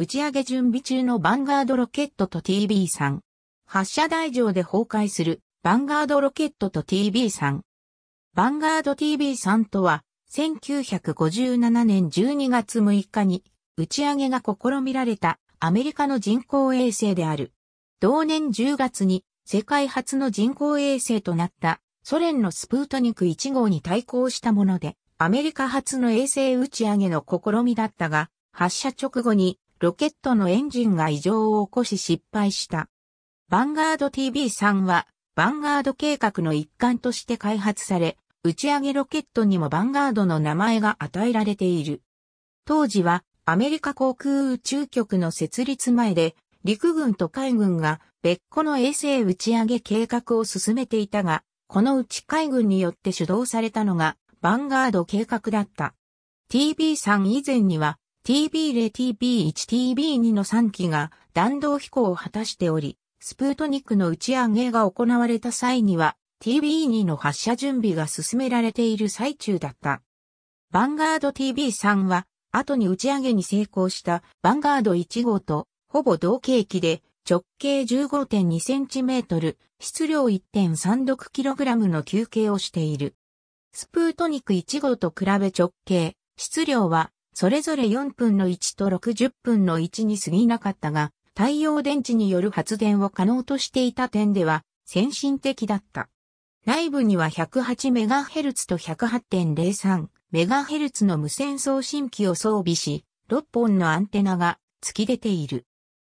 打ち上げ準備中のバンガードロケットと TB3。発射台上で崩壊するバンガードロケットと TB3。バンガード TB3 とは、1957年12月6日に打ち上げが試みられたアメリカの人工衛星である。同年10月に世界初の人工衛星となったソ連のスプートニク1号に対抗したもので、アメリカ初の衛星打ち上げの試みだったが、発射直後にロケットのエンジンが異常を起こし失敗した。ヴァンガード TV3 は、ヴァンガード計画の一環として開発され、打ち上げロケットにもヴァンガードの名前が与えられている。当時は、アメリカ航空宇宙局の設立前で、陸軍と海軍が別個の衛星打ち上げ計画を進めていたが、このうち海軍によって主導されたのが、ヴァンガード計画だった。TB3 以前には、TB0TB1TB2 の3機が弾道飛行を果たしており、スプートニックの打ち上げが行われた際には TB2 の発射準備が進められている最中だった。ヴァンガード TB3 は後に打ち上げに成功したヴァンガード1号とほぼ同型機で直径 15.2cm、質量 1.36kg の休憩をしている。スプートニク1号と比べ直径、質量はそれぞれ4分の1と60分の1に過ぎなかったが、太陽電池による発電を可能としていた点では、先進的だった。内部には 108MHz と 108.03MHz の無線送信機を装備し、6本のアンテナが突き出ている。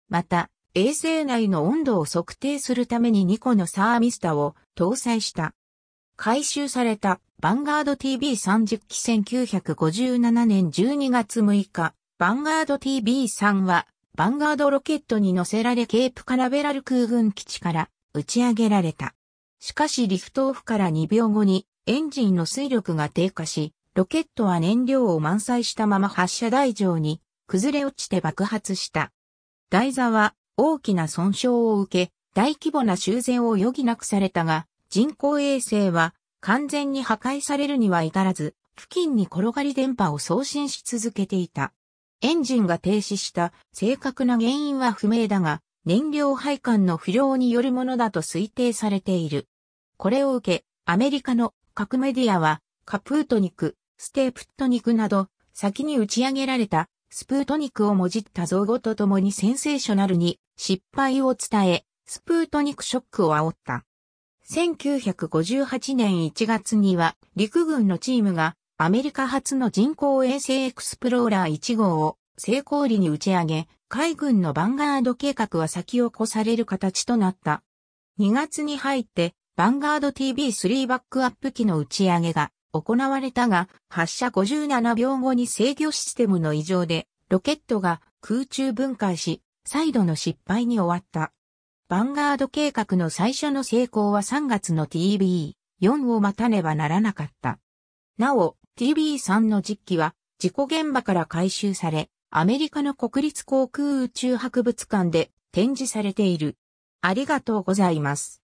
また、衛星内の温度を測定するために2個のサーミスタを搭載した。回収された、ヴァンガード TV30 期1957年12月6日、ヴァンガード TV3 は、ヴァンガードロケットに乗せられケープカラベラル空軍基地から打ち上げられた。しかしリフトオフから2秒後にエンジンの推力が低下し、ロケットは燃料を満載したまま発射台上に崩れ落ちて爆発した。台座は大きな損傷を受け、大規模な修繕を余儀なくされたが、人工衛星は完全に破壊されるには至らず、付近に転がり電波を送信し続けていた。エンジンが停止した正確な原因は不明だが、燃料配管の不良によるものだと推定されている。これを受け、アメリカの各メディアは、カプートニク、ステープットニクなど、先に打ち上げられたスプートニクをもじった造語とともにセンセーショナルに失敗を伝え、スプートニクショックを煽った。1958年1月には陸軍のチームがアメリカ初の人工衛星エクスプローラー1号を成功裏に打ち上げ、海軍のヴァンガード計画は先を越される形となった。2月に入って、ヴァンガード TV3 バックアップ機の打ち上げが行われたが、発射57秒後に制御システムの異常で、ロケットが空中分解し、再度の失敗に終わった。ヴァンガード計画の最初の成功は3月の TB4 を待たねばならなかった。なお、TB3 の実機は事故現場から回収され、アメリカの国立航空宇宙博物館で展示されている。ありがとうございます。